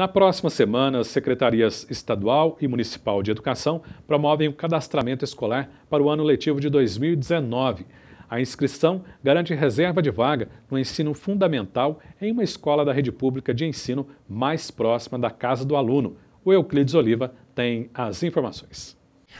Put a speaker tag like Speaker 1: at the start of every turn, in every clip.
Speaker 1: Na próxima semana, as secretarias estadual e municipal de educação promovem o cadastramento escolar para o ano letivo de 2019. A inscrição garante reserva de vaga no ensino fundamental em uma escola da rede pública de ensino mais próxima da casa do aluno. O Euclides Oliva tem as informações.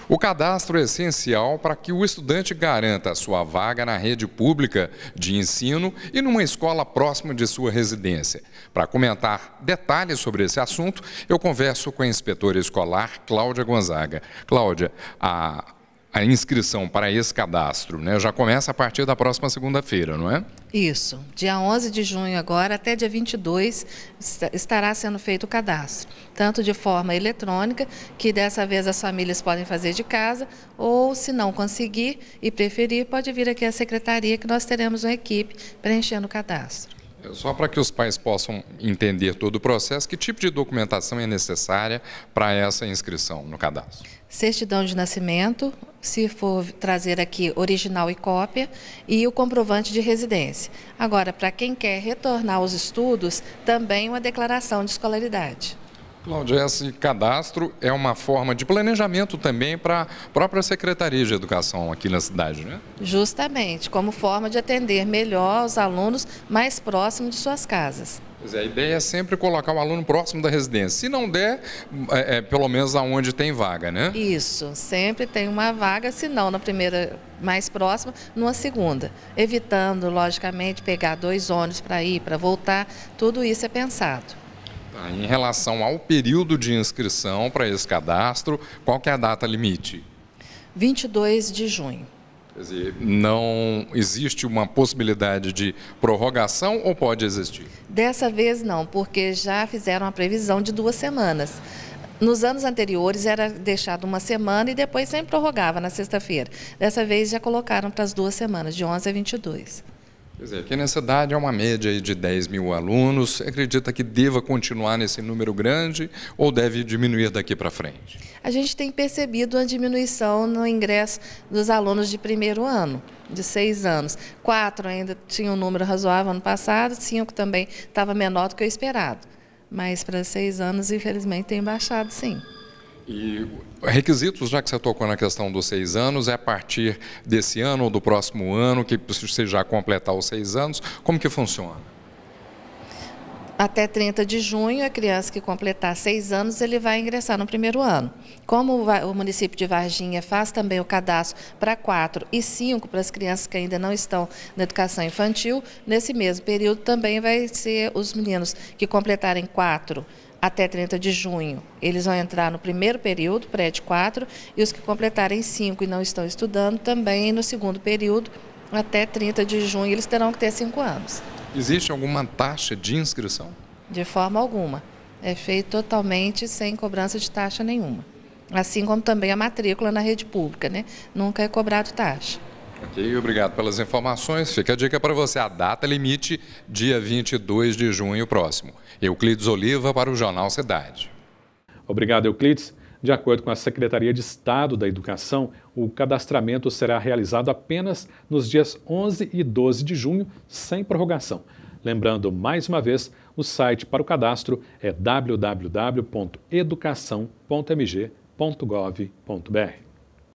Speaker 1: O
Speaker 2: cadastro é essencial para que o estudante garanta sua vaga na rede pública de ensino e numa escola próxima de sua residência. Para comentar detalhes sobre esse assunto, eu converso com a inspetora escolar Cláudia Gonzaga. Cláudia, a a inscrição para esse cadastro né, já começa a partir da próxima segunda-feira,
Speaker 3: não é? Isso. Dia 11 de junho agora até dia 22 estará sendo feito o cadastro. Tanto de forma eletrônica, que dessa vez as famílias podem fazer de casa, ou se não conseguir e preferir, pode vir aqui à secretaria que nós teremos uma equipe preenchendo o cadastro.
Speaker 2: É, só para que os pais possam entender todo o processo, que tipo de documentação é necessária para essa inscrição no cadastro?
Speaker 3: Certidão de nascimento, se for trazer aqui original e cópia, e o comprovante de residência. Agora, para quem quer retornar aos estudos, também uma declaração de escolaridade.
Speaker 2: Cláudia, esse cadastro é uma forma de planejamento também para a própria Secretaria de Educação aqui na cidade, né?
Speaker 3: Justamente, como forma de atender melhor os alunos mais próximos de suas casas.
Speaker 2: Pois é, a ideia é sempre colocar o aluno próximo da residência. Se não der, é, é, pelo menos aonde tem vaga, né?
Speaker 3: Isso, sempre tem uma vaga, se não na primeira mais próxima, numa segunda. Evitando, logicamente, pegar dois ônibus para ir, para voltar, tudo isso é pensado.
Speaker 2: Tá, em relação ao período de inscrição para esse cadastro, qual que é a data limite?
Speaker 3: 22 de junho.
Speaker 2: Quer dizer, não existe uma possibilidade de prorrogação ou pode existir?
Speaker 3: Dessa vez não, porque já fizeram a previsão de duas semanas. Nos anos anteriores era deixado uma semana e depois sempre prorrogava na sexta-feira. Dessa vez já colocaram para as duas semanas, de 11 a 22.
Speaker 2: Quer dizer, aqui nessa idade é uma média de 10 mil alunos. Você acredita que deva continuar nesse número grande ou deve diminuir daqui para frente?
Speaker 3: A gente tem percebido uma diminuição no ingresso dos alunos de primeiro ano, de seis anos. Quatro ainda tinham um número razoável ano passado, cinco também estava menor do que o esperado. Mas para seis anos, infelizmente, tem baixado sim.
Speaker 2: E requisitos, já que você tocou na questão dos seis anos, é a partir desse ano ou do próximo ano que você já completar os seis anos, como que funciona?
Speaker 3: até 30 de junho, a criança que completar seis anos, ele vai ingressar no primeiro ano. Como o município de Varginha faz também o cadastro para quatro e cinco para as crianças que ainda não estão na educação infantil, nesse mesmo período também vai ser os meninos que completarem quatro até 30 de junho, eles vão entrar no primeiro período, prédio 4, e os que completarem 5 e não estão estudando, também no segundo período, até 30 de junho, eles terão que ter 5 anos.
Speaker 2: Existe alguma taxa de inscrição?
Speaker 3: De forma alguma. É feito totalmente sem cobrança de taxa nenhuma. Assim como também a matrícula na rede pública, né? Nunca é cobrado taxa.
Speaker 2: Ok, obrigado pelas informações. Fica a dica para você. A data limite, dia 22 de junho próximo. Euclides Oliva para o
Speaker 1: Jornal Cidade. Obrigado, Euclides. De acordo com a Secretaria de Estado da Educação, o cadastramento será realizado apenas nos dias 11 e 12 de junho, sem prorrogação. Lembrando mais uma vez, o site para o cadastro é www.educação.mg.gov.br.